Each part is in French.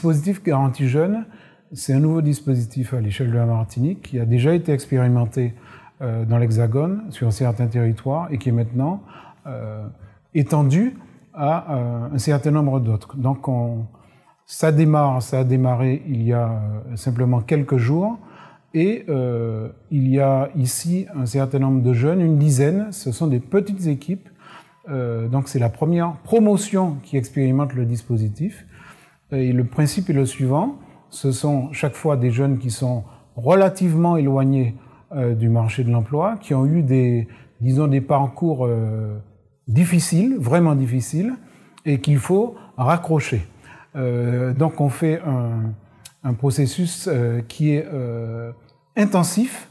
dispositif Garantie Jeune, c'est un nouveau dispositif à l'échelle de la Martinique qui a déjà été expérimenté euh, dans l'Hexagone, sur certains territoires, et qui est maintenant euh, étendu à euh, un certain nombre d'autres. Donc ça démarre, ça a démarré il y a simplement quelques jours, et il y a ici un certain nombre de jeunes, une dizaine, ce sont des petites équipes, donc c'est la première promotion qui expérimente le dispositif. Et le principe est le suivant, ce sont chaque fois des jeunes qui sont relativement éloignés euh, du marché de l'emploi, qui ont eu des, disons, des parcours euh, difficiles, vraiment difficiles, et qu'il faut raccrocher. Euh, donc on fait un, un processus qui est intensif,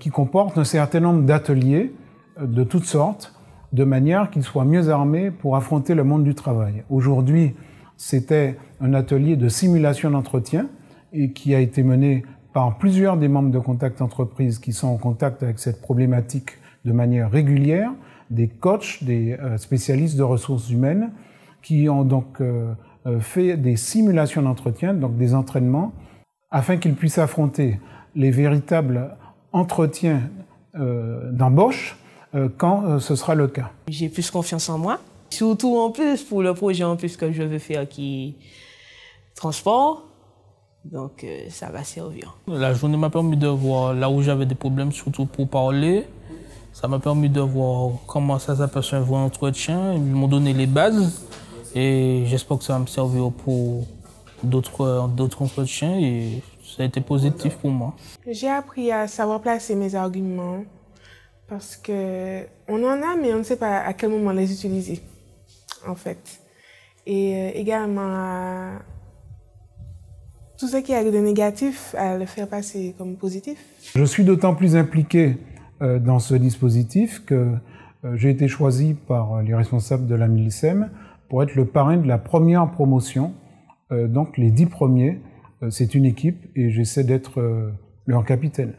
qui comporte un certain nombre d'ateliers de toutes sortes, de manière qu'ils soient mieux armés pour affronter le monde du travail. Aujourd'hui, c'était un atelier de simulation d'entretien et qui a été mené par plusieurs des membres de Contact Entreprise qui sont en contact avec cette problématique de manière régulière, des coachs, des euh, spécialistes de ressources humaines qui ont donc euh, euh, fait des simulations d'entretien, donc des entraînements, afin qu'ils puissent affronter les véritables entretiens d'embauche quand ce sera le cas. J'ai plus confiance en moi, Surtout en plus pour le projet en plus que je veux faire qui transport. Donc euh, ça va servir. La journée m'a permis de voir là où j'avais des problèmes, surtout pour parler. Ça m'a permis de voir comment ça s'appelle un vrai entretien. Ils m'ont donné les bases et j'espère que ça va me servir pour d'autres entretiens et ça a été positif pour moi. J'ai appris à savoir placer mes arguments parce que on en a mais on ne sait pas à quel moment les utiliser en fait. Et euh, également, tout ce qui a de négatif, à le faire passer comme positif. Je suis d'autant plus impliqué euh, dans ce dispositif que euh, j'ai été choisi par les responsables de la MILSEM pour être le parrain de la première promotion. donc les dix premiers, c'est une équipe et j'essaie d'être leur capitaine.